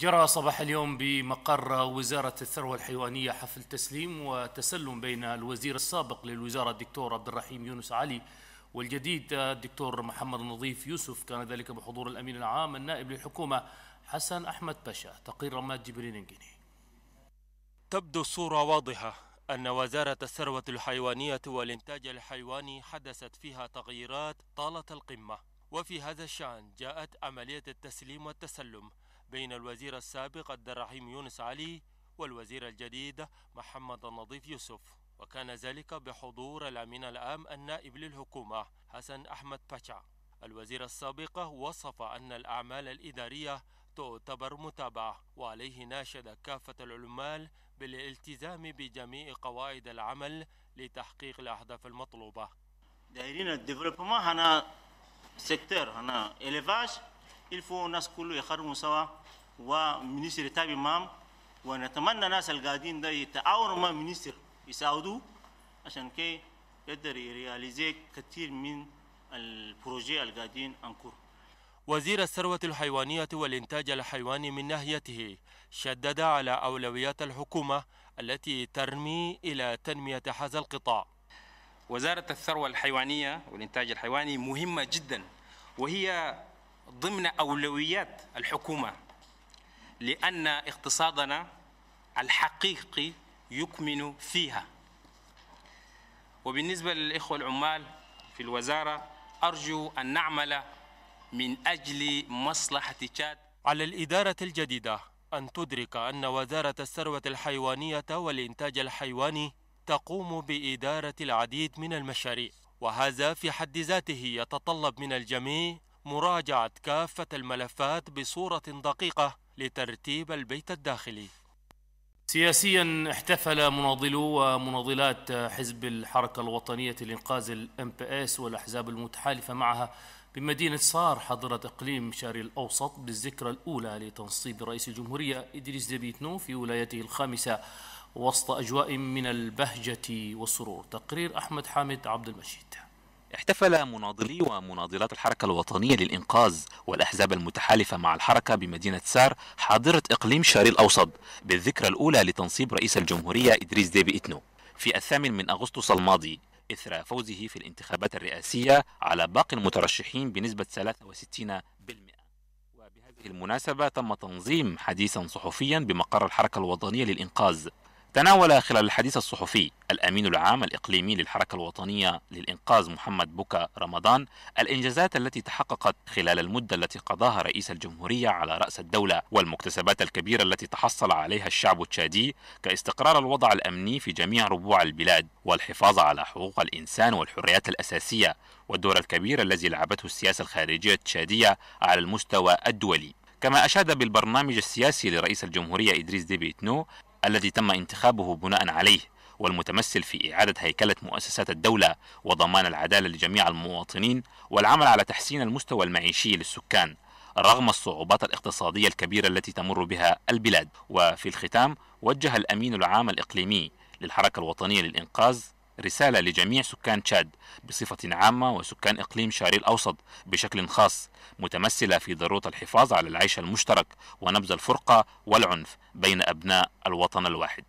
جرى صباح اليوم بمقر وزارة الثروة الحيوانية حفل تسليم وتسلم بين الوزير السابق للوزارة الدكتور عبد الرحيم يونس علي والجديد الدكتور محمد النظيف يوسف كان ذلك بحضور الأمين العام النائب للحكومة حسن أحمد باشا تقرير رماد جبرين انجيني تبدو الصورة واضحة أن وزارة الثروة الحيوانية والإنتاج الحيواني حدثت فيها تغييرات طالت القمة وفي هذا الشأن جاءت عملية التسليم والتسلم بين الوزير السابق عبد الرحيم يونس علي والوزير الجديد محمد النظيف يوسف وكان ذلك بحضور الأمين العام النائب للحكومة حسن أحمد باشا الوزير السابق وصف أن الأعمال الإدارية تعتبر متابعة وعليه ناشد كافة العمال بالالتزام بجميع قواعد العمل لتحقيق الأهداف المطلوبة دايرين الديفلوبمون هنا سيكتور هنا إليفاج الفو الناس ناس كله يخرجوا سوا ومنستر تابي مام ونتمنى الناس القادين ده يتعاون مع المنستر يساعدوه عشان كي يقدر يرياليزي كثير من البروجي القادين انكور وزير الثروة الحيوانية والإنتاج الحيواني من ناحيته شدد على أولويات الحكومة التي ترمي إلى تنمية هذا القطاع وزارة الثروة الحيوانية والإنتاج الحيواني مهمة جدا وهي ضمن أولويات الحكومة لأن اقتصادنا الحقيقي يكمن فيها وبالنسبة للإخوة العمال في الوزارة أرجو أن نعمل من أجل مصلحة تشاد على الإدارة الجديدة أن تدرك أن وزارة الثروة الحيوانية والإنتاج الحيواني تقوم بإدارة العديد من المشاريع وهذا في حد ذاته يتطلب من الجميع مراجعة كافة الملفات بصورة دقيقة لترتيب البيت الداخلي سياسيا احتفل مناضلو ومناضلات حزب الحركة الوطنية لإنقاذ الام بي اس والأحزاب المتحالفة معها بمدينة صار حضرة إقليم شاري الأوسط بالذكرى الأولى لتنصيب رئيس الجمهورية إدريس ديبيتنو في ولايته الخامسة وسط أجواء من البهجة والسرور تقرير أحمد حامد عبد المجيد احتفل مناضلي ومناضلات الحركة الوطنية للإنقاذ والأحزاب المتحالفة مع الحركة بمدينة سار حاضرة إقليم شاري الأوسط بالذكرى الأولى لتنصيب رئيس الجمهورية إدريس ديبي إتنو في الثامن من أغسطس الماضي إثر فوزه في الانتخابات الرئاسية على باقي المترشحين بنسبة 63% وبهذه المناسبة تم تنظيم حديثا صحفيا بمقر الحركة الوطنية للإنقاذ تناول خلال الحديث الصحفي الأمين العام الإقليمي للحركة الوطنية للإنقاذ محمد بوكا رمضان الإنجازات التي تحققت خلال المدة التي قضاها رئيس الجمهورية على رأس الدولة والمكتسبات الكبيرة التي تحصل عليها الشعب التشادي كاستقرار الوضع الأمني في جميع ربوع البلاد والحفاظ على حقوق الإنسان والحريات الأساسية والدور الكبير الذي لعبته السياسة الخارجية التشادية على المستوى الدولي كما أشاد بالبرنامج السياسي لرئيس الجمهورية إدريس ديبيتنو الذي تم انتخابه بناء عليه والمتمثل في إعادة هيكلة مؤسسات الدولة وضمان العدالة لجميع المواطنين والعمل على تحسين المستوى المعيشي للسكان رغم الصعوبات الاقتصادية الكبيرة التي تمر بها البلاد وفي الختام وجه الأمين العام الإقليمي للحركة الوطنية للإنقاذ رسالة لجميع سكان تشاد بصفة عامة وسكان إقليم شاري الأوسط بشكل خاص متمثلة في ضرورة الحفاظ على العيش المشترك ونبذ الفرقة والعنف بين أبناء الوطن الواحد